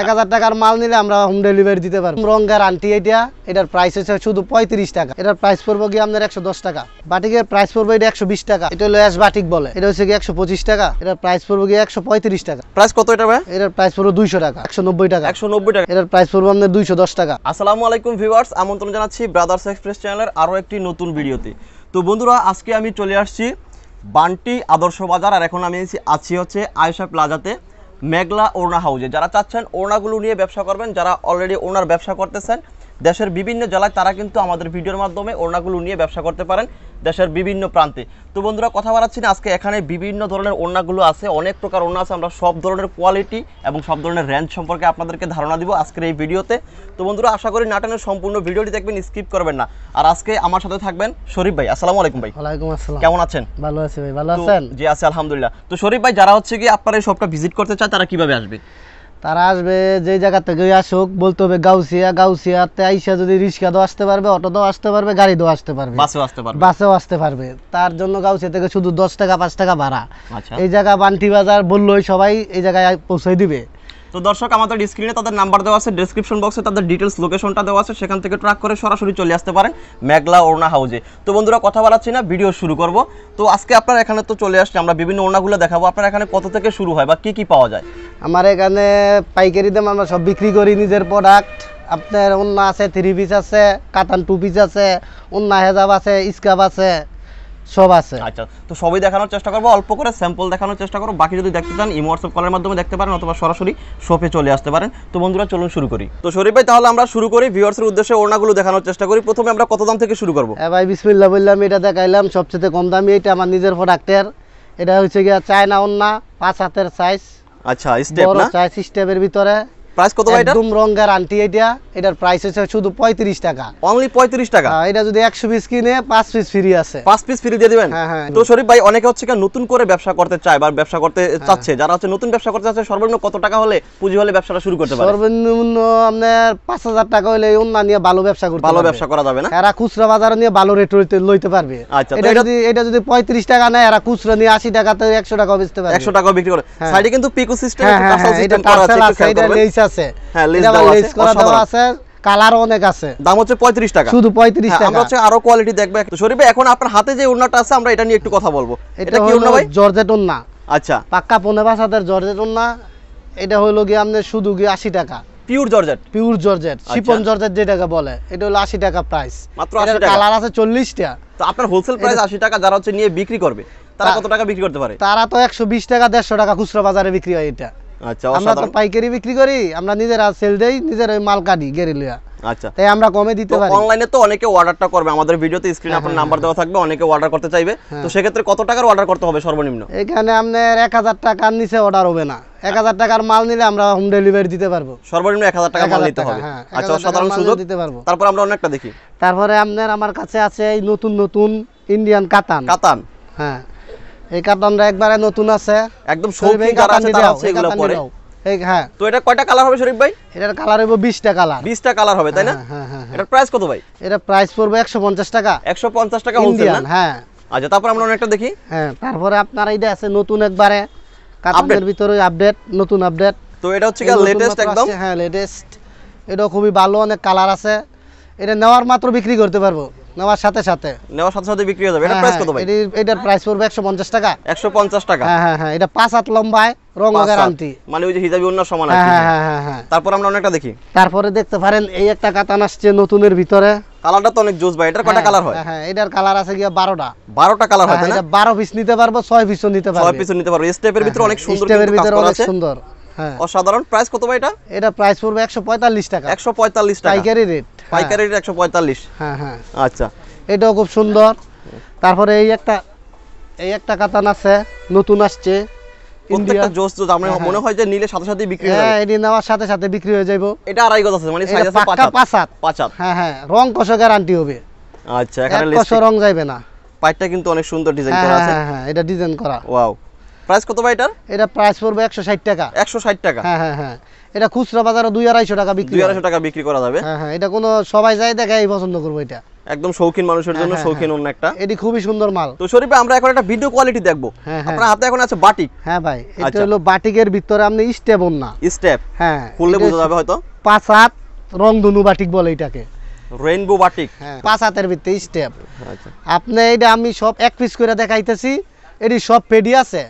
এক হাজার টাকার মাল নিলে আমরা হোম ডেলিভারি দিতে পারবো রঙের আন্টি এটা এটার প্রাইস হচ্ছে শুধু পঁয়ত্রিশ টাকা এটার প্রাইস পড়বো গিয়ে আপনার একশো দশ টাকা বাটিকের প্রাইস পড়বো এটা একশো বিশ টাকা এটা হলো অ্যাশ বাটিক বলে এটা হচ্ছে গিয়ে একশো পঁচিশ টাকা এটার প্রাইস পড়বো গিয়ে একশো পঁয়ত্রিশ টাকা প্রাইস কত এটা ভাই এটার প্রাইস পড়বো দুইশো টাকা একশো নব্বই টাকা একশো নব্বই টাকা এটার প্রাইস পড়বো আপনার দুইশো দশ টাকা আসসালামু আলাইকুম ভিউয়ার্স আমন্ত্রণ জানাচ্ছি ব্রাদার্স এক্সপ্রেস চ্যানেলের আরও একটি নতুন ভিডিওতে তো বন্ধুরা আজকে আমি চলে আসছি বান্টি আদর্শ বাজার আর এখন আমি আছি হচ্ছে আয়সা প্লাজাতে মেঘলা ওড়না হাউজে যারা চাচ্ছেন ওড়নাগুলো নিয়ে ব্যবসা করবেন যারা অলরেডি ওনার ব্যবসা করতেছেন দেশের বিভিন্ন জেলায় তারা কিন্তু আমাদের ভিডিওর মাধ্যমে ওড়নাগুলো নিয়ে ব্যবসা করতে পারেন দেশের বিভিন্ন প্রান্তে তো বন্ধুরা কথা বলাচ্ছি না আজকে এখানে বিভিন্ন ধরনের ওড়নাগুলো আছে অনেক প্রকার ওড়না আছে আমরা সব ধরনের কোয়ালিটি এবং সব ধরনের রেঞ্জ সম্পর্কে আপনাদেরকে ধারণা দিব আজকের এই ভিডিওতে তো বন্ধুরা আশা করি নাটনের সম্পূর্ণ ভিডিওটি দেখবেন স্কিপ করবেন না আর আজকে আমার সাথে থাকবেন শরীফ ভাই আসসালামু আলাইকুম ভাই ওয়ালাইকুম আসসালাম কেমন আছেন ভালো আছি ভাই ভালো আছেন জি আছি আলহামদুলিল্লাহ তো শরীফ ভাই যারা হচ্ছে কি আপনারা এই শপটা ভিজিট করতে চায় তারা কিভাবে আসবে তারা আসবে যে জায়গা থেকে আসুক বলতে হবে গাউসিয়া গাউসিয়াতে আইসা যদি রিক্সা দো আসতে পারবে অটো দো আসতে পারবে গাড়ি দো আসতে পারবে বাসেও আসতে পারবে বাসেও আসতে পারবে তার জন্য গাউসিয়া থেকে শুধু দশ টাকা পাঁচ টাকা ভাড়া আচ্ছা। এই জায়গা বান্টি বাজার বললোই সবাই এই জায়গায় পৌঁছে দিবে তো দর্শক আমাদের স্ক্রিনে তাদের নাম্বার দেওয়া আছে ডিসক্রিপশন বক্সে তাদের ডিটেলস লোকেশনটা দেওয়া আছে সেখান থেকে ট্র্যাক করে সরাসরি চলে আসতে পারেন মেঘলা ওড়না হাউজে তো বন্ধুরা কথা বলাচ্ছি না ভিডিও শুরু করব তো আজকে আপনার এখানে তো চলে আসছে আমরা বিভিন্ন ওড়নাগুলো দেখাবো আপনার এখানে কত থেকে শুরু হয় বা কি কি পাওয়া যায় আমার এখানে পাইকারি দাম আমরা সব বিক্রি করি নিজের প্রোডাক্ট আপনার ওড়না আছে থ্রি পিস আছে কাতান টু পিস আছে অন্য হেজাব আছে স্কাব আছে সব আছে আচ্ছা তো সবই দেখানোর চেষ্টা করবো অল্প করে স্যাম্পল দেখানোর চেষ্টা করবো বাকি যদি দেখতে চান ইমো হোয়াটসঅ্যাপ কলের মাধ্যমে দেখতে পারেন অথবা সরাসরি শপে চলে আসতে পারেন তো বন্ধুরা চলুন শুরু করি তো শরীফ ভাই তাহলে আমরা শুরু করি ভিউয়ার্সের উদ্দেশ্যে ওড়নাগুলো দেখানোর চেষ্টা করি প্রথমে আমরা কত দাম থেকে শুরু করবো ভাই বিসমিল্লা বললাম এটা দেখাইলাম সবচেয়ে কম দামি এটা আমার নিজের প্রোডাক্টের এটা হচ্ছে গিয়া চায়না ওন্না পাঁচ হাতের সাইজ আচ্ছা স্টেপ না সাইজ স্টেপের ভিতরে প্রাইস কত ভাই এটা একদম রঙের আন্টি এটা এটার প্রাইস হচ্ছে শুধু পঁয়ত্রিশ টাকা অনলি পঁয়ত্রিশ টাকা হ্যাঁ, এটা যদি একশো পিস কিনে পাঁচ পিস ফ্রি আছে পাঁচ পিস ফ্রি দিয়ে দেবেন হ্যাঁ, হ্যাঁ। তো শরীফ ভাই অনেকে হচ্ছে নতুন করে ব্যবসা করতে চায় বা ব্যবসা করতে চাচ্ছে যারা হচ্ছে নতুন ব্যবসা করতে চাচ্ছে সর্বনিম্ন কত টাকা হলে পুঁজি হলে ব্যবসাটা শুরু করতে পারে সর্বনিম্ন আপনার পাঁচ হাজার টাকা হলে অন্য নিয়ে ভালো ব্যবসা করতে ভালো ব্যবসা করা যাবে না এরা খুচরা বাজার নিয়ে ভালো রেট লইতে পারবে আচ্ছা এটা যদি এটা যদি পঁয়ত্রিশ টাকা নেয় এরা খুচরা নিয়ে আশি টাকা তো একশো টাকা বেচতে পারে একশো টাকা বিক্রি করে সাইডে কিন্তু পিকো সিস্টেম এটা লেস আছে হ্যাঁ লেস করা আছে কালার অনেক আছে দাম হচ্ছে পঁয়ত্রিশ টাকা শুধু পঁয়ত্রিশ হ্যাঁ, টাকা আমরা হচ্ছে আরো কোয়ালিটি দেখবো শরীফে এখন আপনার হাতে যে উন্নাটা আছে আমরা এটা নিয়ে একটু কথা বলবো এটা কি ওড়না জর্জেট উন্না আচ্ছা পাক্কা পনেরো পাঁচ হাজার জর্জেট উন্না এটা হলো গিয়ে আপনার শুধু গিয়ে আশি টাকা জর্জেট জর্জেট আচ্ছা। শিপন জর্জেট যেটাকে বলে এটা হলো আশি টাকা প্রাইস মাত্র কালার আছে চল্লিশটা তো আপনার হোলসেল প্রাইস আশি টাকা যারা হচ্ছে নিয়ে বিক্রি করবে তারা কত টাকা বিক্রি করতে পারে তারা তো একশো বিশ টাকা দেড়শো টাকা খুচরা বাজারে বিক্রি হয় এটা আচ্ছা, আমরা তো পাইকারি বিক্রি করি আমরা নিজেরা সেল দেই নিজের মাল কাটি লিয়া আচ্ছা তাই আমরা কমে দিতে পারি অনলাইনে তো অনেকে অর্ডারটা করবে আমাদের ভিডিওতে স্ক্রিনে হ্যাঁ, আপনার নাম্বার হ্যাঁ, হ্যাঁ। দেওয়া থাকবে অনেকে অর্ডার করতে চাইবে তো সেক্ষেত্রে কত টাকার অর্ডার করতে হবে সর্বনিম্ন এখানে আপনার এক হাজার টাকার নিচে অর্ডার হবে না এক হাজার টাকার মাল নিলে আমরা হোম ডেলিভারি দিতে পারবো সর্বনিম্ন এক হাজার টাকা আচ্ছা, মাল নিতে হবে আচ্ছা সাধারণ সুযোগ দিতে পারবো তারপর আমরা অনেকটা দেখি তারপরে আপনার আমার কাছে আছে এই নতুন নতুন ইন্ডিয়ান কাতান কাতান হ্যাঁ এই কাতানটা একবারে নতুন আছে একদম শৌখিন যারা আছে এগুলো পরে হ্যাঁ তো এটা কয়টা কালার হবে শরীফ ভাই এটার কালার হবে 20টা কালার 20টা কালার হবে তাই না হ্যাঁ, হ্যাঁ, হ্যাঁ, এটার প্রাইস কত ভাই এটা প্রাইস পড়বে 150 টাকা 150 টাকা হোলসেল না হ্যাঁ আচ্ছা তারপর আমরা অনেকটা দেখি হ্যাঁ তারপরে আপনার এইটা আছে নতুন একবারে কাতানের ভিতরে আপডেট নতুন আপডেট তো এটা হচ্ছে কি লেটেস্ট একদম হ্যাঁ লেটেস্ট এটা খুবই ভালো অনেক কালার আছে এটা নেওয়ার মাত্র বিক্রি করতে পারবো নেওয়ার সাথে সাথে নেওয়ার সাথে সাথে বিক্রি হয়ে যাবে এটা প্রাইস হ্যাঁ, হ্যাঁ, কত ভাই এটার প্রাইস পড়বে 150 টাকা 150 টাকা হ্যাঁ হ্যাঁ হ্যাঁ এটা পাঁচ হাত লম্বায় রং গ্যারান্টি মানে ওই যে হিজাবি অন্য সমান হ্যাঁ, আছে হ্যাঁ হ্যাঁ হ্যাঁ তারপর আমরা অনেকটা দেখি তারপরে দেখতে পারেন এই একটা কাতান আসছে নতুনের ভিতরে কালারটা তো অনেক জোস ভাই এটার কয়টা কালার হয় হ্যাঁ এটার কালার আছে গিয়া 12টা 12টা কালার হয় তাই না এটা 12 পিস নিতে পারবো 6 পিসও নিতে পারবো 6 পিসও নিতে পারবো স্টেপের ভিতরে অনেক সুন্দর স্টেপের ভিতরে অনেক সুন্দর হ্যাঁ। অসাধারণ প্রাইস কত ভাই এটা এটা প্রাইস পড়বে 145 টাকা 145 টাকা পাইকারি রেট হ্যাঁ। পাইকারি রেট 145 হ্যাঁ হ্যাঁ আচ্ছা এটাও খুব সুন্দর তারপরে এই একটা এই একটা কাতান আছে নতুন আসছে প্রত্যেকটা জোস হ্যাঁ, মনে হয় যে নিলে সাথে সাথে বিক্রি হয়ে হ্যাঁ নেওয়ার সাথে সাথে বিক্রি হয়ে যাবে এটা আড়াই গজ আছে মানে সাইজ আছে হ্যাঁ হ্যাঁ রং কষো গ্যারান্টি হবে আচ্ছা এখানে রং যাবে না পাইটটা কিন্তু অনেক সুন্দর ডিজাইন করা আছে হ্যাঁ হ্যাঁ এটা ডিজাইন করা ওয়াও প্রাইস কত ভাই এটার এটা প্রাইস পড়বে 160 টাকা 160 টাকা হ্যাঁ হ্যাঁ হ্যাঁ এটা খুচরা বাজারে 2250 টাকা বিক্রি 2 টাকা বিক্রি করা যাবে হ্যাঁ হ্যাঁ এটা কোন সবাই যায় দেখে এই পছন্দ করবে এটা একদম শৌখিন মানুষের হ্যাঁ, জন্য হ্যাঁ, শৌখিন হ্যাঁ। অন্য একটা এটি খুবই সুন্দর মাল তো শরীফে আমরা এখন একটা ভিডিও কোয়ালিটি দেখব আপনার হাতে এখন আছে বাটিক হ্যাঁ ভাই এটা আচ্ছা। হলো বাটিকের ভিতরে আপনি স্টেপ না স্টেপ হ্যাঁ খুললে বোঝা যাবে হয়তো পাঁচ হাত রং ধনু বাটিক বলে এটাকে রেইনবো বাটিক হ্যাঁ পাঁচ হাতের ভিতরে স্টেপ আচ্ছা আপনি এটা আমি সব এক পিস করে দেখাইতেছি এটি সব পেডি আছে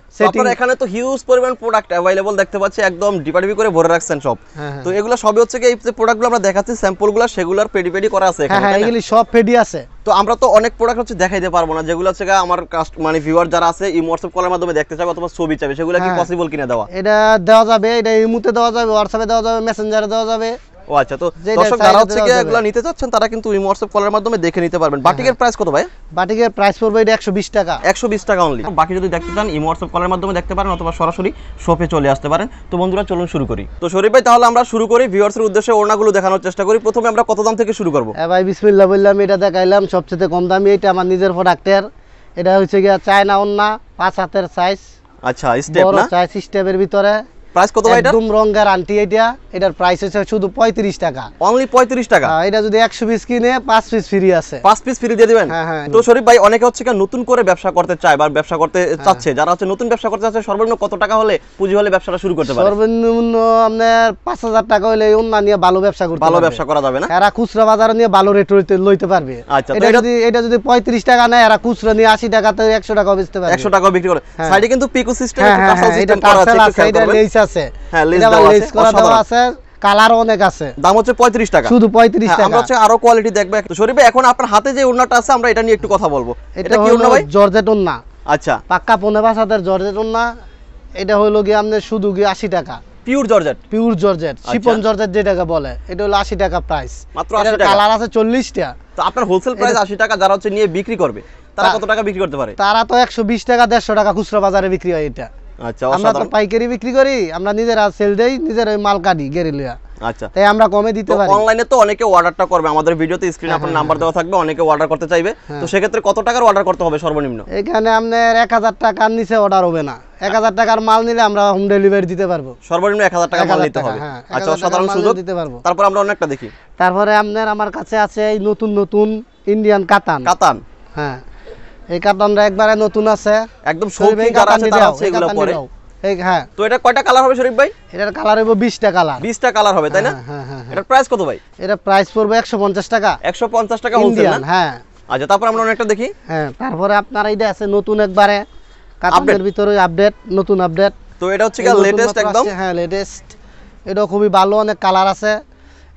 এখানে তো হিউজ পরিমাণ প্রোডাক্ট अवेलेबल দেখতে পাচ্ছি একদম করে ভরে রাখছেন সব হ্যাঁ, হ্যাঁ। তো এগুলো সবই হচ্ছে কি এই যে প্রোডাক্টগুলো আমরা দেখাচ্ছি স্যাম্পলগুলো সেগুলোর পেডি পেডি করা আছে এখানে হ্যাঁ, এগুলি সব পেডি আছে তো আমরা তো অনেক প্রোডাক্ট হচ্ছে দেখাইতে পারবো না যেগুলো হচ্ছে আমার কাস্ট মানে ভিউয়ার যারা আছে হোয়াটসঅ্যাপ কলের মাধ্যমে দেখতে চাবে অথবা ছবি চাবে সেগুলো কি পসিবল কিনা দেওয়া এটা দেওয়া যাবে এটা ইমুতে দেওয়া যাবে হোয়াটসঅ্যাপে দেওয়া যাবে মেসেঞ্জারে দেওয়া যাবে ও আচ্ছা তো দর্শক যারা হচ্ছে কি এগুলো নিতে যাচ্ছেন তারা কিন্তু ইমো WhatsApp কলের মাধ্যমে দেখে নিতে পারবেন হ্যাঁ, বাটিকের প্রাইস হ্যাঁ। কত ভাই বাটিকের প্রাইস পড়বে এটা 120 টাকা 120 টাকা অনলি বাকি যদি দেখতে চান ইমো WhatsApp কলের মাধ্যমে দেখতে পারেন অথবা সরাসরি শপে চলে আসতে পারেন তো বন্ধুরা চলুন শুরু করি তো শরীফ ভাই তাহলে আমরা শুরু করি ভিউয়ার্সের উদ্দেশ্যে ওড়নাগুলো দেখানোর চেষ্টা করি প্রথমে আমরা কত দাম থেকে শুরু করব হ্যাঁ ভাই বিসমিল্লাহ বললাম এটা দেখাইলাম সবচেয়ে কম দামি এটা আমার নিজের প্রোডাক্টের এটা হচ্ছে গিয়া চায়না ওন্না পাঁচ হাতের সাইজ আচ্ছা স্টেপ না সাইজ স্টেপের ভিতরে প্রাইস কত ভাই একদম রঙ্গার আন্টি এটা এটার প্রাইস হচ্ছে শুধু 35 টাকা অনলি 35 টাকা হ্যাঁ, এটা যদি 100 পিস কিনে 5 পিস ফ্রি আছে 5 পিস ফ্রি দিয়ে দিবেন হ্যাঁ হ্যাঁ তো শরীফ ভাই অনেকে হচ্ছে কি নতুন করে ব্যবসা করতে চায় বা ব্যবসা করতে হ্যাঁ। চাচ্ছে যারা হচ্ছে নতুন ব্যবসা করতে চাচ্ছে সর্বনিম্ন কত টাকা হলে পুঁজি হলে ব্যবসাটা শুরু করতে পারে সর্বনিম্ন আপনার 5000 টাকা হলে অন্য নিয়ে ভালো ব্যবসা করতে ভালো ব্যবসা করা যাবে না এরা খুচরা বাজারে নিয়ে ভালো রেট লইতে পারবে আচ্ছা এটা যদি এটা যদি 35 টাকা না এরা খুচরা নিয়ে 80 টাকা টাকাতে 100 টাকা বেচতে পারে 100 টাকা বিক্রি করে সাইডে হ্যাঁ। কিন্তু পিকো সিস্টেম আছে এটা কাসেল আছে এটা লেস আছে কালার হ্যাঁ, অনেক আছে দাম হচ্ছে পঁয়ত্রিশ টাকা শুধু পঁয়ত্রিশ হ্যাঁ, টাকা হচ্ছে আরো কোয়ালিটি এখন আপনার হাতে যে আছে আমরা এটা নিয়ে একটু কথা বলবো এটা কি জর্জেট আচ্ছা পাক্কা জর্জেট এটা হলো গিয়ে শুধু গিয়ে আশি টাকা জর্জেট জর্জেট আচ্ছা। শিপন জর্জেট যেটাকে বলে এটা হলো আশি টাকা প্রাইস মাত্র কালার আছে চল্লিশটা তো আপনার হোলসেল প্রাইস আশি টাকা যারা হচ্ছে নিয়ে বিক্রি করবে তারা কত টাকা বিক্রি করতে পারে তারা তো একশো বিশ টাকা দেড়শো টাকা খুচরো বাজারে বিক্রি হয় এটা আচ্ছা আমরা তো পাইকারি বিক্রি করি আমরা নিজেরা সেল দেই নিজের মাল কাটি গেরিলিয়া আচ্ছা তাই আমরা কমে দিতে পারি অনলাইনে তো অনেকে অর্ডারটা করবে আমাদের ভিডিওতে স্ক্রিনে হ্যাঁ, আপনার নাম্বার হ্যাঁ, দেওয়া হ্যাঁ। থাকবে অনেকে অর্ডার করতে চাইবে তো ক্ষেত্রে কত টাকার অর্ডার করতে হবে সর্বনিম্ন এখানে আপনার এক হাজার টাকার নিচে অর্ডার হবে না এক হাজার টাকার মাল নিলে আমরা হোম ডেলিভারি দিতে পারবো সর্বনিম্ন এক হাজার টাকা আচ্ছা, মাল নিতে হবে আচ্ছা সাধারণ সুযোগ দিতে পারবো তারপর আমরা অনেকটা দেখি তারপরে আপনার আমার কাছে আছে এই নতুন নতুন ইন্ডিয়ান কাতান কাতান হ্যাঁ এই কাতানটা একবারে নতুন আছে একদম শৌখিন যারা আছে তারা হচ্ছে এগুলো পরে হ্যাঁ তো এটা কয়টা কালার হবে শরীফ ভাই এটার কালার হবে 20টা কালার 20টা কালার হবে তাই না হ্যাঁ, হ্যাঁ, হ্যাঁ, এটার প্রাইস কত ভাই এটা প্রাইস পড়বে 150 টাকা 150 টাকা বলছেন না হ্যাঁ আচ্ছা তারপর আমরা অনেকটা দেখি হ্যাঁ তারপরে আপনার এইটা আছে নতুন একবারে কাতানের ভিতরে আপডেট নতুন আপডেট তো এটা হচ্ছে কা লেটেস্ট একদম হ্যাঁ লেটেস্ট এটা খুবই ভালো অনেক কালার আছে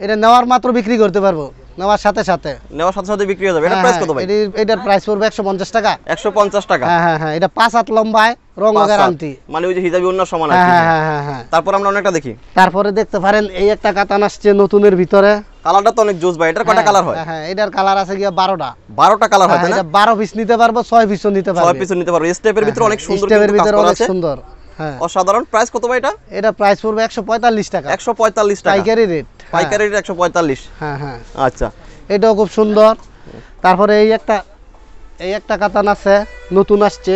এটা নেওয়ার মাত্র বিক্রি করতে পারবো নেওয়ার সাথে সাথে নেওয়ার সাথে সাথে বিক্রি হয়ে যাবে এটা প্রাইস হ্যাঁ, হ্যাঁ, কত ভাই এটার প্রাইস পড়বে 150 টাকা 150 টাকা হ্যাঁ, হ্যাঁ হ্যাঁ এটা পাঁচ হাত লম্বায় রং গ্যারান্টি মানে ওই যে হিজাবি অন্য সমান আছে হ্যাঁ হ্যাঁ হ্যাঁ তারপর আমরা অনেকটা দেখি তারপরে দেখতে পারেন এই একটা কাতান আসছে নতুনের ভিতরে কালারটা তো অনেক জোস ভাই এটার কয়টা কালার হয় হ্যাঁ এটার কালার আছে গিয়ে 12টা 12টা কালার হয় তাই না এটা 12 পিস নিতে পারবো 6 পিস নিতে পারবো 6 পিস নিতে পারবো স্টেপের ভিতরে অনেক সুন্দর স্টেপের ভিতরে অনেক সুন্দর হ্যাঁ। অসাধারণ প্রাইস কত ভাই এটা এটা প্রাইস পড়বে 145 টাকা 145 টাকা পাইকারি রেট পাইকারি রেট 145 হ্যাঁ হ্যাঁ আচ্ছা এটাও খুব সুন্দর তারপরে এই একটা এই একটা কাতান আছে নতুন আসছে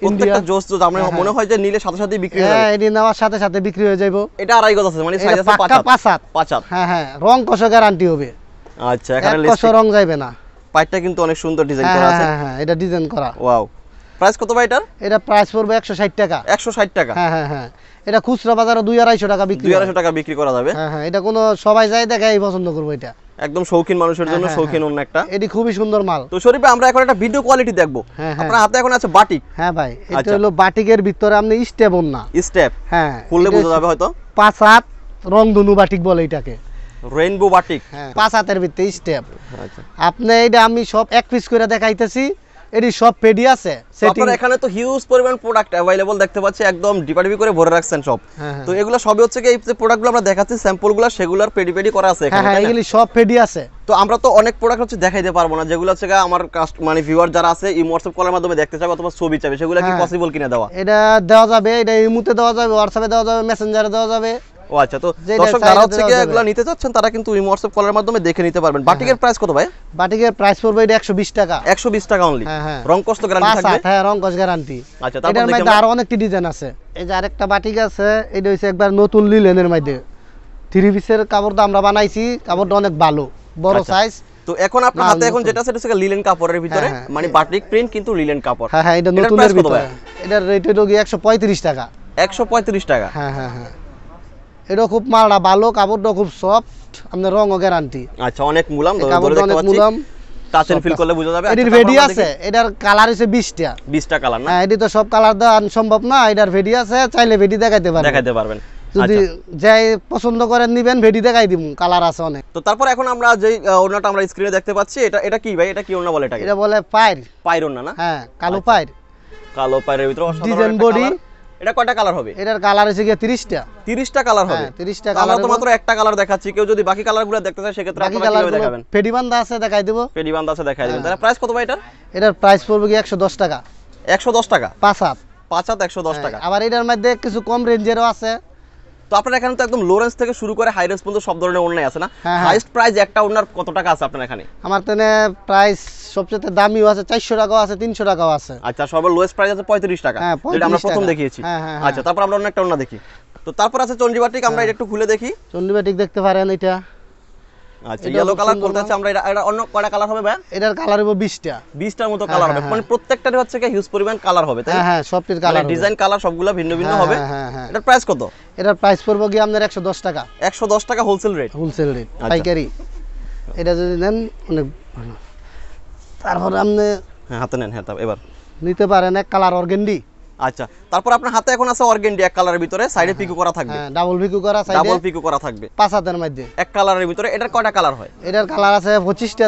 প্রত্যেকটা জোস তো আমার হ্যাঁ, হ্যাঁ। মনে হয় যে নিলে সাথে সাথে বিক্রি হয়ে যাবে হ্যাঁ এটি নেওয়ার সাথে সাথে বিক্রি হয়ে যাবে এটা আড়াই গজ আছে মানে সাইজ আছে পাঁচ পাঁচাত পাঁচাত হ্যাঁ হ্যাঁ রং কষা গ্যারান্টি হবে আচ্ছা এখানে লিস্ট কষা রং যাবে না পাইটটা কিন্তু অনেক সুন্দর ডিজাইন করা আছে হ্যাঁ হ্যাঁ এটা ডিজাইন করা ওয়াও প্রাইস কত ভাই এটার এটা প্রাইস পড়বে 160 টাকা 160 টাকা হ্যাঁ হ্যাঁ হ্যাঁ এটা খুচরা বাজারে 2 250 টাকা বিক্রি 2 250 টাকা বিক্রি করা যাবে হ্যাঁ হ্যাঁ এটা কোনো সবাই যায় দেখে এই পছন্দ করবে এটা একদম শৌখিন মানুষের হ্যাঁ, জন্য হ্যাঁ, শৌখিন অন্য হ্যাঁ। একটা এটি খুবই সুন্দর মাল তো শরীফে আমরা এখন একটা ভিডিও কোয়ালিটি দেখবো আপনার হাতে এখন আছে বাটিক হ্যাঁ ভাই এটা আচ্ছা। হলো বাটিকের ভিতরে আপনি স্টেপ না স্টেপ হ্যাঁ খুললে বোঝা যাবে হয়তো পাঁচ হাত রং ধনু বাটিক বলে এটাকে রেইনবো বাটিক পাঁচ হাতের ভিতরে স্টেপ আচ্ছা আপনি এটা আমি সব এক পিস করে দেখাইতেছি এটি সব পেডি আছে এখানে তো হিউজ পরিমাণ প্রোডাক্ট अवेलेबल দেখতে পাচ্ছি একদম করে ভরে রাখছেন সব হ্যাঁ, হ্যাঁ। তো এগুলো সবই হচ্ছে কি এই যে প্রোডাক্টগুলো আমরা দেখাচ্ছি স্যাম্পলগুলো সেগুলোর পেডি পেডি করা আছে হ্যাঁ, এখানে এগুলি সব পেডি আছে তো আমরা তো অনেক প্রোডাক্ট হচ্ছে দেখাইতে পারবো না যেগুলো হচ্ছে আমার মানে ভিউয়ার যারা আছে হোয়াটসঅ্যাপ কলের মাধ্যমে দেখতে চাবে অথবা ছবি চাবে সেগুলো কি পসিবল কিনা দেওয়া এটা দেওয়া যাবে এটা ইমুতে দেওয়া যাবে হোয়াটসঅ্যাপে দেওয়া যাবে মেসেঞ্জারে দেওয়া যাবে ও আচ্ছা তো দর্শক যারা হচ্ছে কি এগুলো নিতে যাচ্ছেন তারা কিন্তু ইমো WhatsApp কলের মাধ্যমে দেখে নিতে পারবেন হ্যাঁ, বাটিকের প্রাইস হ্যাঁ। কত ভাই বাটিকের প্রাইস পড়বে এটা 120 টাকা 120 টাকা অনলি হ্যাঁ, হ্যাঁ রং কস্ট গ্যারান্টি থাকবে আচ্ছা হ্যাঁ রং কস্ট গ্যারান্টি আচ্ছা তারপর মধ্যে আরো অনেকটি ডিজাইন আছে এই যে আরেকটা বাটিক আছে এটা হইছে একবার নতুন লিলেনের মধ্যে থ্রি পিসের কাপড় তো আমরা বানাইছি কাপড়টা অনেক ভালো বড় সাইজ আচ্ছা। তো এখন আপনার হাতে এখন যেটা আছে সেটা হচ্ছে লিলেন কাপড়ের ভিতরে মানে বাটিক প্রিন্ট কিন্তু লিলেন কাপড় হ্যাঁ হ্যাঁ এটা নতুনের ভিতরে এটার রেট হলো 135 টাকা 135 টাকা হ্যাঁ হ্যাঁ হ্যাঁ এটা খুব মারা ভালো কাপড়টা খুব সফট আপনার রঙও গ্যারান্টি আচ্ছা অনেক মুলাম অনেক মুলাম ভেডি আচ্ছা, আছে এটার কালার হইছে 20টা 20টা কালার না হ্যাঁ, সম্ভব না এটার ভেডি আছে চাইলে ভেডি দেখাইতে পারবেন দেখাইতে পারবেন যাই আচ্ছা। পছন্দ করেন নিবেন ভেডি দেখাই দিমু কালার আছে অনেক তো তারপর এখন আমরা যে ওড়নাটা আমরা দেখতে পাচ্ছি এটা এটা কি ভাই এটা কি ওড়না বলে এটা এটা বলে পাইর পাইর ওড়না না হ্যাঁ কালো আচ্ছা। পাইর কালো পাইরের ভিতরে বডি এটা কয়টা কালার হবে এটার কালার হচ্ছে গিয়ে 30 টা কালার হবে হ্যাঁ, টা কালার তো মাত্র একটা কালার দেখাচ্ছি কেউ যদি বাকি কালারগুলো দেখতে চায় সেক্ষেত্রে আপনি কালার দেখাবেন ফেডিবান্দা আছে দেখাই দেব ফেডিবান্দা আছে দেখাই দেবেন হ্যাঁ। তাহলে প্রাইস কত ভাই এটার এটার প্রাইস পড়বে কি 110 টাকা 110 টাকা পাঁচ হাত পাঁচ হাত 110 হ্যাঁ, টাকা আবার এটার মধ্যে কিছু কম রেঞ্জেরও আছে তো আপনার এখানে তো একদম লোরেন্স থেকে শুরু করে হাই রেঞ্জ পর্যন্ত সব ধরনের ওড়নাই আছে না হাইস্ট হ্যাঁ, হ্যাঁ। প্রাইস একটা ওড়নার কত টাকা আছে আপনার এখানে আমার তেনে প্রাইস সবচেয়ে দামিও আছে 400 টাকাও আছে 300 টাকাও আছে আচ্ছা সবার লোয়েস্ট প্রাইস আছে 35 টাকা হ্যাঁ, যেটা আমরা প্রথম দেখিয়েছি আচ্ছা তারপর আমরা অন্য একটা ওড়না দেখি তো তারপর আছে চন্ডিবাটিক আমরা এটা একটু খুলে দেখি চন্ডিবাটিক দেখতে পারেন এটা আচ্ছা ইয়েলো কালার বলতে আছে আমরা এটা অন্য কয়টা কালার হবে ভাই এটার কালার হবে 20টা 20টার মতো কালার হ্যাঁ, হ্যাঁ, হবে মানে হ্যাঁ। প্রত্যেকটারই হচ্ছে কি হিউজ পরিমাণ কালার হবে তাই হ্যাঁ সবটির কালার ডিজাইন কালার সবগুলা ভিন্ন ভিন্ন হবে এটার প্রাইস কত এটার প্রাইস পড়বে গিয়ে আপনার 110 টাকা 110 টাকা হোলসেল রেট হোলসেল রেট পাইকারি এটা যদি নেন অনেক ভালো তারপর আপনি হ্যাঁ হাতে নেন হ্যাঁ এবার নিতে পারেন এক কালার অর্গেন্ডি আচ্ছা তারপর আপনার হাতে এখন আছে অর্গেন্ডি এক কালারের ভিতরে সাইডে হ্যাঁ, পিকু করা থাকবে ডাবল হ্যাঁ, পিকু করা সাইডে ডাবল পিকু করা থাকবে পাঁচ হাতের মধ্যে এক কালারের ভিতরে এটার কয়টা কালার হয় এটার কালার আছে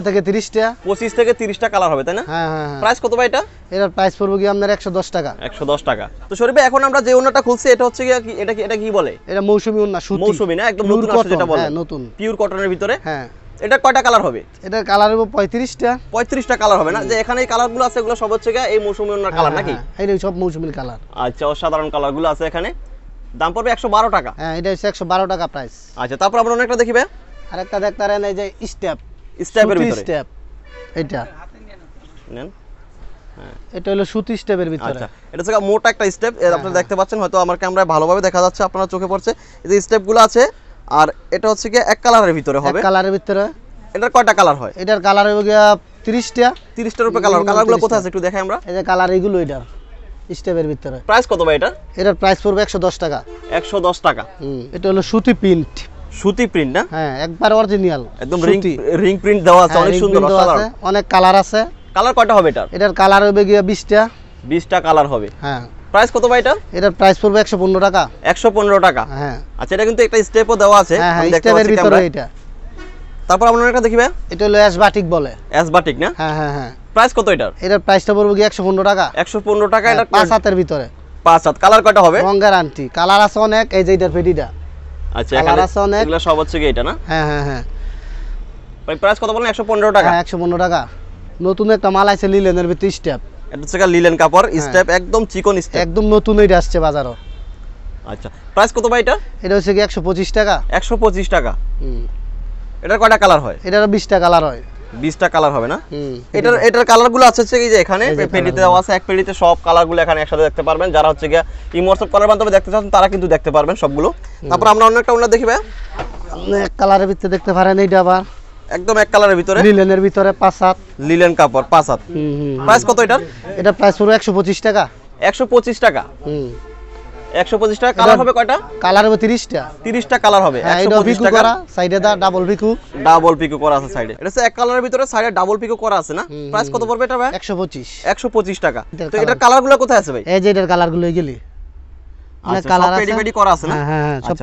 থেকে 30টা 25 থেকে কালার হবে তাই না হ্যাঁ হ্যাঁ প্রাইস হ্যাঁ। কত ভাই এটা এটার প্রাইস পড়বে কি আপনার 110 টাকা 110 টাকা তো শরীফে এখন আমরা যে ওন্নাটা খুলছি এটা হচ্ছে কি এটা কি এটা কি বলে এটা মৌসুমী সুতি মৌসুমী না একদম নতুন আসছে যেটা বলে নতুন পিওর কটনের ভিতরে হ্যাঁ এটা কয়টা কালার হবে এটা কালার হবে পঁয়ত্রিশটা পঁয়ত্রিশটা কালার হবে না যে এখানে এই কালারগুলো আছে এগুলো সব হচ্ছে এই মৌসুমি ওনার কালার হ্যাঁ, নাকি হ্যাঁ, হ্যাঁ, এই সব মৌসুমীর কালার আচ্ছা অসাধারণ কালারগুলো আছে এখানে দাম পড়বে একশো বারো টাকা হ্যাঁ এটা হচ্ছে একশো বারো টাকা প্রাইস আচ্ছা তারপর আমরা অনেকটা দেখিবে আরেকটা দেখতে পারেন এই যে স্টেপ স্টেপের ভিতরে স্টেপ এটা নেন এটা হলো সুতি স্টেপের ভিতরে আচ্ছা এটা সেটা মোটা একটা স্টেপ আপনারা দেখতে পাচ্ছেন হয়তো আমার ক্যামেরায় ভালোভাবে দেখা যাচ্ছে আপনারা চোখে পড়ছে এই যে স্টেপগুলো আছে আর এটা হচ্ছে কি এক কালারের ভিতরে হবে কালারের ভিতরে এটার কয়টা কালার হয় এটার কালার হবে গিয়া তিরিশটা তিরিশটার উপরে কালার কালারগুলো কোথায় আছে একটু দেখাই আমরা এই যে কালার এগুলো এটার স্টেপের ভিতরে প্রাইস কত ভাই এটা এটার প্রাইস পড়বে একশো দশ টাকা একশো দশ টাকা এটা হলো সুতি প্রিন্ট সুতি প্রিন্ট না হ্যাঁ একবার অরিজিনাল একদম রিং রিং প্রিন্ট দেওয়া আছে হ্যাঁ, অনেক সুন্দর আছে অনেক কালার আছে কালার কয়টা হবে এটার এটার কালার হবে গিয়া বিশটা বিশটা কালার হবে হ্যাঁ প্রাইস কত ভাই এটা এটা প্রাইস পড়বে 115 টাকা 115 টাকা হ্যাঁ আচ্ছা এটা কিন্তু একটা স্টেপও দেওয়া আছে হ্যাঁ স্টেপের ক্যামেরা এটা তারপর আপনারা একটা দেখি ভাই এটা হলো অ্যাস বাটিক বলে অ্যাস বাটিক না হ্যাঁ হ্যাঁ হ্যাঁ প্রাইস কত এটার এটার প্রাইসটা পড়বে কি 115 টাকা 115 টাকা হ্যাঁ, এটা পাঁচ হাতের ভিতরে পাঁচ হাত কালার কয়টা হবে রঙের আন্টি কালার আছে অনেক এই যে এটার পেটিটা আচ্ছা কালার আছে অনেক এগুলো সব হচ্ছে কি এটা না হ্যাঁ হ্যাঁ হ্যাঁ প্রাইস কত বলেন 115 টাকা 115 হ্যাঁ, টাকা নতুন একটা মাল আছে লিলেনের ভিতরে স্টেপ এটা হচ্ছে লিলেন কাপড় স্টেপ হ্যাঁ। একদম চিকন স্টেপ একদম নতুন এটা আসছে বাজারও আচ্ছা প্রাইস কত ভাই এটা এটা হচ্ছে কি একশো পঁচিশ টাকা একশো পঁচিশ টাকা এটার কয়টা কালার হয় এটার বিশটা কালার হয় বিশটা কালার হবে না এটার এটার কালারগুলো আছে হচ্ছে কি যে এখানে পেটিতে দেওয়া আছে এক পেটিতে সব কালারগুলো এখানে একসাথে দেখতে পারবেন যারা হচ্ছে গিয়ে ইমোর্সব করার মাধ্যমে দেখতে চান তারা কিন্তু দেখতে পারবেন সবগুলো তারপর আমরা অন্য একটা ওনার দেখি ভাই কালারের ভিতরে দেখতে পারেন এইটা আবার একদম এক কালারের ভিতরে লিলেনের ভিতরে পাঁচ হাত লিলেন কাপড় পাঁচ হাত প্রাইস কত এটার এটা প্রাইস পুরো একশো পঁচিশ টাকা একশো পঁচিশ টাকা টাকা কালার হবে কয়টা কালার হবে কালার হবে সাইডে ডাবল পিকু ডাবল করা আছে সাইডে এক কালারের ভিতরে সাইডে ডাবল করা আছে না কত এটা টাকা তো কোথায় আছে ভাই এই যে এটার আচ্ছা, হ্যাঁ, হ্যাঁ, আচ্ছা। হ্যাঁ, আচ্ছা,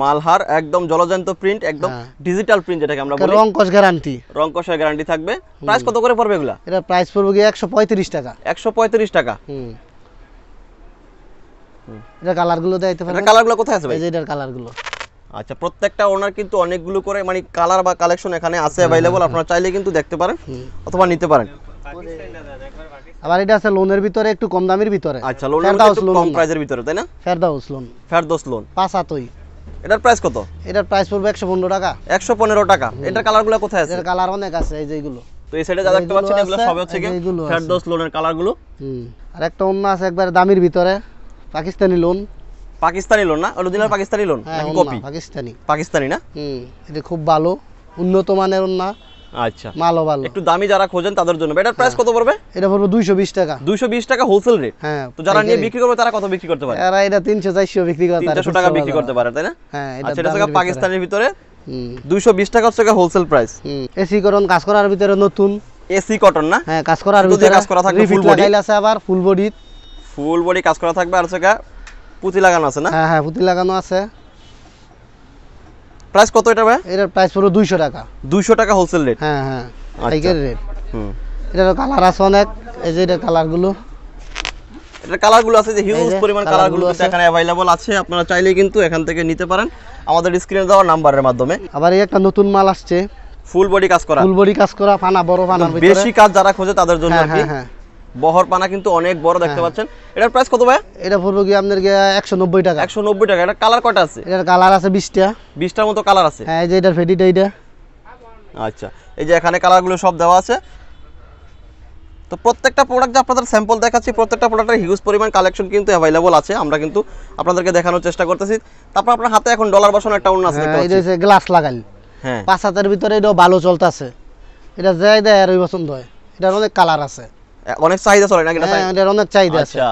মালহার একদম প্রিন্ট একদম ডিজিটাল প্রিন্ট যেটাকে আমরা বলি গ্যারান্টি গ্যারান্টি থাকবে প্রাইস কত করে পড়বে এগুলা এটা প্রাইস পড়বে গিয়ে 135 টাকা 135 টাকা হুম এটা গুলো দেখাইতে পারবেন এটা গুলো কোথায় আছে ভাই এই যে এটার গুলো আচ্ছা প্রত্যেকটা ওনার কিন্তু অনেকগুলো করে মানে কালার বা কালেকশন এখানে আছে अवेलेबल হ্যাঁ, হ্যাঁ, আপনারা চাইলে কিন্তু দেখতে পারেন অথবা নিতে পারেন আবার এটা আছে লোনের ভিতরে একটু কম দামের ভিতরে আচ্ছা লোনের একটু কম প্রাইজের ভিতরে তাই না ফেরদাউস লোন ফেরদাউস লোন পাঁচ আতই এটার প্রাইস কত এটার প্রাইস পড়বে 115 টাকা 115 টাকা এটার কালারগুলো কোথায় আছে এর কালার অনেক আছে এই যে এগুলো তো এই সাইডে যা দেখতে পাচ্ছেন এগুলো সবই হচ্ছে কি ফেরদাউস লোনের কালারগুলো হুম আর একটা অন্য আছে একবার দামের ভিতরে পাকিস্তানি লোন পাকিস্তানি লোন না অলিজিনাল হ্যাঁ। পাকিস্তানি লোন হ্যাঁ, নাকি কপি পাকিস্তানি পাকিস্তানি না হুম এটা খুব ভালো উন্নত মানের না আচ্ছা মালও ভালো একটু দামি যারা খোঁজেন তাদের জন্য এটার প্রাইস হ্যাঁ। কত পড়বে এটা পড়বে 220 টাকা 220 টাকা হোলসেল রেট হ্যাঁ তো যারা নিয়ে বিক্রি করবে তারা কত বিক্রি করতে পারে এরা এটা 300 400 বিক্রি করতে পারে 300 টাকা বিক্রি করতে পারে তাই না হ্যাঁ আচ্ছা এটা হচ্ছে পাকিস্তানের ভিতরে হুম 220 টাকা হচ্ছে হোলসেল প্রাইস হুম এসি করন কাজ করার ভিতরে নতুন এসি কটন না হ্যাঁ কাজ করার ভিতরে কাজ করা থাকবে ফুল বডি আছে আবার ফুল বডি ফুল বডি কাজ করা থাকবে আর সেটা পুঁতি লাগানো আছে না হ্যাঁ হ্যাঁ পুঁতি লাগানো আছে প্রাইস কত এটা ভাই এটার প্রাইস পুরো 200 টাকা 200 টাকা হোলসেল রেট হ্যাঁ হ্যাঁ পাইকারি আচ্ছা। রেট হুম এটার কালার আছে অনেক এই যে এটা কালারগুলো এটা কালারগুলো আছে যে হিউজ পরিমাণ কালারগুলো কিন্তু এখানে अवेलेबल আছে আপনারা চাইলে কিন্তু এখান থেকে নিতে পারেন আমাদের স্ক্রিনে দেওয়া নাম্বারের মাধ্যমে আবার এই একটা নতুন মাল আসছে ফুল বডি কাজ করা ফুল বডি কাজ করা ফানা বড় ফানা বেশি কাজ যারা খোঁজে তাদের জন্য হ্যাঁ, আর কি হ্যাঁ, হ্যাঁ। বহর পানা কিন্তু অনেক বড় দেখতে হ্যাঁ। পাচ্ছেন এটার প্রাইস কত ভাই এটা পড়বে কি আপনার 190 টাকা 190 টাকা এটা কালার কয়টা আছে এটার কালার আছে 20টা 20টার মতো কালার আছে হ্যাঁ এই যে এটার ফেডিটা এটা আচ্ছা এই যে এখানে কালারগুলো সব দেওয়া আছে তো প্রত্যেকটা প্রোডাক্ট যে আপনাদের স্যাম্পল দেখাচ্ছি প্রত্যেকটা প্রোডাক্টের হিউজ পরিমাণ কালেকশন কিন্তু অ্যাভেলেবল আছে আমরা কিন্তু আপনাদেরকে দেখানোর চেষ্টা করতেছি তারপর আপনার হাতে এখন ডলার বসানো একটা অন্য আছে হ্যাঁ, এই যে গ্লাস লাগাইল হ্যাঁ পাঁচ হাতের ভিতরে এটাও ভালো চলতেছে এটা যাই দেয় আর ওই পছন্দ হয় এটার অনেক কালার আছে অনেক চাহিদা চলে নাকি এটা হ্যাঁ, অনেক চাহিদা আছে আচ্ছা।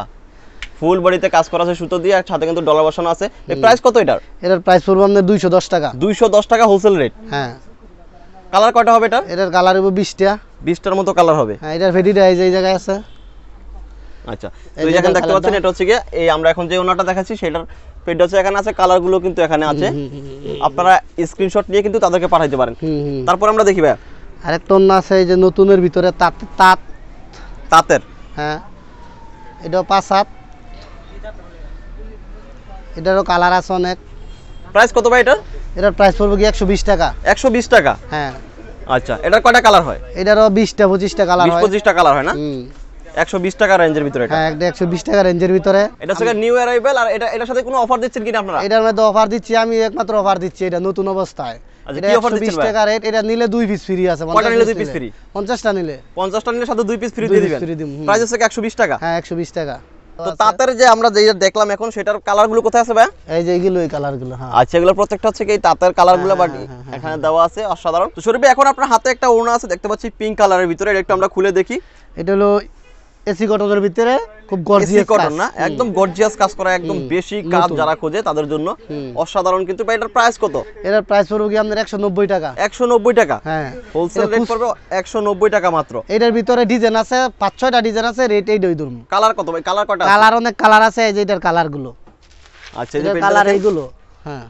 ফুল বডিতে কাজ করা আছে সুতো দিয়ে আর সাথে কিন্তু ডলার বসানো আছে এর প্রাইস কত এটার এটার প্রাইস পড়বে আপনাদের 210 টাকা 210 টাকা হোলসেল রেট হ্যাঁ কালার কয়টা হবে এটা এটার কালার হবে 20টা 20টার মতো কালার হবে হ্যাঁ এটার ভেডিটা এই জায়গায় আছে আচ্ছা তো এখানে দেখতে পাচ্ছেন এটা হচ্ছে কি এই আমরা এখন যে ওনাটা দেখাচ্ছি সেটার পেড হচ্ছে এখানে আছে কালার গুলো কিন্তু এখানে আছে আপনারা স্ক্রিনশট নিয়ে কিন্তু তাদেরকে পাঠাইতে পারেন তারপর আমরা দেখি ভাই আরেকটা অন্য আছে এই যে নতুনের ভিতরে তাঁত তাঁত তাঁতের হ্যাঁ এটাও পাঁচ হাত এটারও কালার আছে অনেক প্রাইস কত ভাই এটার এটার প্রাইস পড়বে কি একশো টাকা একশো টাকা হ্যাঁ আচ্ছা এটার কয়টা কালার হয় এটারও বিশটা পঁচিশটা কালার হয় পঁচিশটা কালার হয় না 120 টাকা রেঞ্জের রেঞ্জের ভিতরে আমি একমাত্র অফার দিচ্ছি এটা নতুন অবস্থায় টাকা তো আচ্ছা। তাঁতের যে আমরা দেখলাম এখন সেটার কোথায় আছে ভাই হ্যাঁ। আচ্ছা, প্রত্যেকটা হচ্ছে তাঁতের হ্যাঁ, হ্যাঁ, দেওয়া আছে অসাধারণ এখন আপনার হাতে একটা ওড়না আছে দেখতে পাচ্ছি পিঙ্ক কালারের ভিতরে আমরা খুলে দেখি এটা হলো এসি কটনের ভিতরে খুব গর্জিয়াস কটন না একদম গর্জিয়াস কাজ করা একদম বেশি কাজ যারা খোঁজে তাদের জন্য অসাধারণ কিন্তু এটার প্রাইস কত এটার প্রাইস পড়বে কি আপনাদের 190 টাকা 190 টাকা হ্যাঁ হোলসেল রেট পড়বে 190 টাকা মাত্র এটার ভিতরে ডিজাইন আছে পাঁচ ছয়টা ডিজাইন আছে রেট এই দুই দুরম কালার কত ভাই কালার কটা কালার অনেক কালার আছে এই যে এটার কালার গুলো আচ্ছা এই যে কালার এইগুলো হ্যাঁ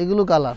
এইগুলো কালার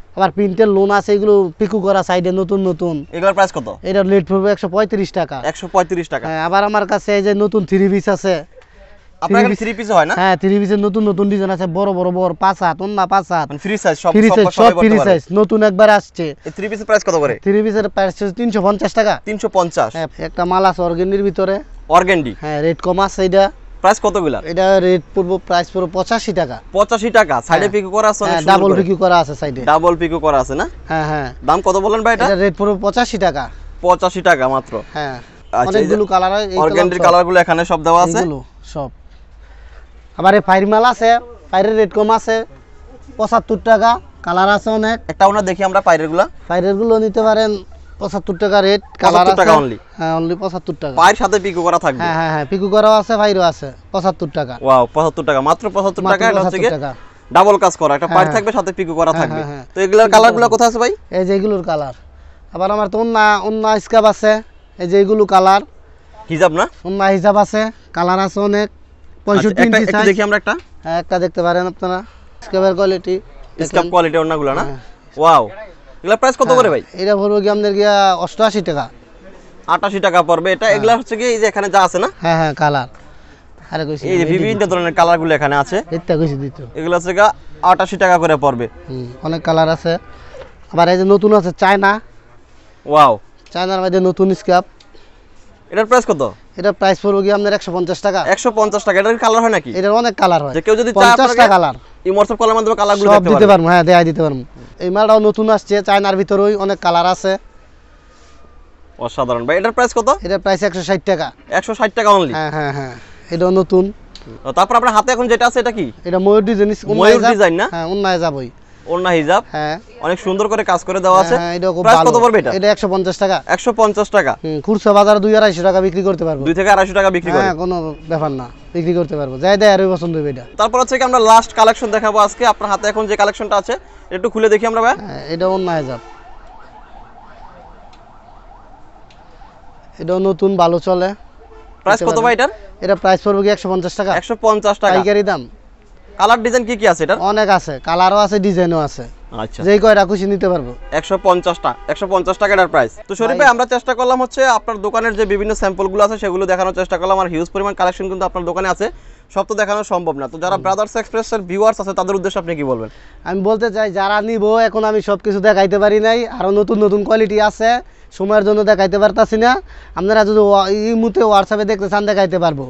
আবার প্রিন্টের লোন আছে এগুলো পিকু করা সাইডে নতুন নতুন এগুলোর প্রাইস কত এটা লেট পড়বে 135 টাকা 135 টাকা হ্যাঁ আবার আমার কাছে এই যে নতুন থ্রি পিস আছে আপনার কাছে থ্রি পিস হয় না হ্যাঁ থ্রি পিসের নতুন নতুন ডিজাইন আছে বড় বড় বড় পাঁচ হাত না পাঁচ হাত ফ্রি মানে সাইজ সব সব সাইজ সব ফ্রি সাইজ নতুন একবার আসছে এই থ্রি পিসের প্রাইস কত করে থ্রি পিসের প্রাইস 350 টাকা 350 হ্যাঁ একটা মাল আছে অর্গেন্ডির ভিতরে অর্গেন্ডি হ্যাঁ রেড কম আছে এটা প্রাইস কতগুলা এটা রেট পূর্ব প্রাইস পুরো 85 টাকা 85 টাকা সাইডে হ্যাঁ। পিকো করা আছে ডাবল হ্যাঁ, পিকো করা আছে সাইডে ডাবল পিকো করা আছে না হ্যাঁ হ্যাঁ দাম কত বলেন ভাই এটা এটা রেট পূর্ব 85 টাকা 85 টাকা মাত্র হ্যাঁ আচ্ছা, অনেকগুলো কালার এই কালারগুলো এখানে সব দেওয়া আছে এগুলো সব আবার এই মাল আছে ফাইরের রেট কম আছে 75 টাকা কালার আছে অনেক একটা ওনা দেখি আমরা ফায়ারগুলো গুলো নিতে পারেন 75 টাকা রেট কালার আছে 75 টাকা অনলি হ্যাঁ অনলি 75 টাকা পায়ের সাথে পিকো করা থাকবে হ্যাঁ হ্যাঁ হ্যাঁ পিকো করাও আছে পায়েরও আছে 75 টাকা ওয়াও 75 টাকা মাত্র 75 টাকা এটা হচ্ছে কি ডাবল কাজ করা একটা পায়ের হ্যাঁ। থাকবে সাথে পিকো করা হ্যাঁ, থাকবে হ্যাঁ, তো এগুলোর কালারগুলো কোথায় আছে ভাই এই যে এগুলোর কালার আবার আমার তো অন্য অন্য স্কাপ আছে এই যে এগুলো কালার হিজাব না অন্য হিজাব আছে কালার আছে অনেক 65 আচ্ছা, ইঞ্চি সাইজ দেখি আমরা একটা হ্যাঁ একটা দেখতে পারেন আপনারা স্কাপের কোয়ালিটি স্কাপ কোয়ালিটি অন্যগুলো না ওয়াও এগুলা প্রাইস কত করে হ্যাঁ, ভাই এটা বলবো কি আমাদের গিয়া অষ্টআশি টাকা আটাশি টাকা পড়বে এটা হ্যাঁ। এগুলা হচ্ছে কি এই যে এখানে যা আছে না হ্যাঁ হ্যাঁ কালার আরে এই যে বিভিন্ন ধরনের কালারগুলো এখানে আছে এটা কইছি দিত এগুলা হচ্ছে 88 টাকা করে পড়বে অনেক কালার আছে আবার এই যে নতুন আছে চায়না ওয়াও চায়নার মধ্যে নতুন স্কাপ এটার প্রাইস কত এটা প্রাইস পড়বে গিয়ে আপনার 150 টাকা 150 টাকা এটার কালার হয় নাকি এটার অনেক কালার হয় যে কেউ যদি 50 টাকা কালার এই হোয়াটসঅ্যাপ কলের মাধ্যমে কালারগুলো সব দিতে পারবো হ্যাঁ দেয়া দিতে পারবো এই মালটাও নতুন আসছে চায়নার ভিতরেই অনেক কালার আছে অসাধারণ ভাই এটার প্রাইস কত এটার প্রাইস 160 টাকা 160 টাকা অনলি হ্যাঁ হ্যাঁ হ্যাঁ এটাও নতুন তারপর আপনার হাতে এখন যেটা আছে এটা কি এটা ময়ূর ডিজাইন ময়ূর ডিজাইন না হ্যাঁ অন্যায় যাবই ওন্না হিজাব হ্যাঁ অনেক সুন্দর করে কাজ করে দেওয়া আছে হ্যাঁ, কত পড়বে এটা এটা 150 টাকা 150 টাকা খুচরা বাজারে 2 250 টাকা বিক্রি করতে পারবো 2 থেকে 250 টাকা বিক্রি করে হ্যাঁ, কোনো ব্যাপার না বিক্রি করতে পারবো যাই দেয় আরই পছন্দ হবে এটা তারপর হচ্ছে আমরা লাস্ট কালেকশন দেখাবো আজকে আপনার হাতে এখন যে কালেকশনটা আছে একটু খুলে দেখি আমরা ভাই হ্যাঁ, এটা ওন্না হিজাব এটা নতুন ভালো চলে প্রাইস কত ভাই এটার এটা প্রাইস পড়বে কি পঞ্চাশ টাকা একশো পঞ্চাশ টাকা পাইকারি দাম কালার ডিজাইন কি কি আছে এটা অনেক আছে কালারও আছে ডিজাইনও আছে আচ্ছা যেই কয়টা খুশি নিতে পারবো 150 টাকা 150 টাকা প্রাইস তো শরীফ ভাই আমরা চেষ্টা করলাম হচ্ছে আপনার দোকানের যে বিভিন্ন আছে সেগুলো দেখানোর চেষ্টা করলাম আর হিউজ পরিমাণ কালেকশন কিন্তু আপনার দোকানে আছে সব তো দেখানো সম্ভব না তো যারা ব্রাদার্স এক্সপ্রেসের ভিউয়ার্স আছে তাদের উদ্দেশ্যে আপনি কি বলবেন আমি বলতে চাই যারা নিব এখন আমি সবকিছু দেখাইতে পারি নাই আরো নতুন নতুন কোয়ালিটি আছে সময়ের জন্য দেখাইতে পারতাছি না আপনারা যদি এই মুহূর্তে হোয়াটসঅ্যাপে দেখতে চান দেখাইতে পারবো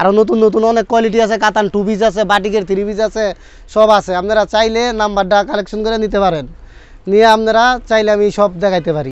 আরও নতুন নতুন অনেক কোয়ালিটি আছে কাতান টু পিস আছে বাটিকের থ্রি পিস আছে সব আছে আপনারা চাইলে নাম্বারটা কালেকশন করে নিতে পারেন নিয়ে আপনারা চাইলে আমি সব দেখাইতে পারি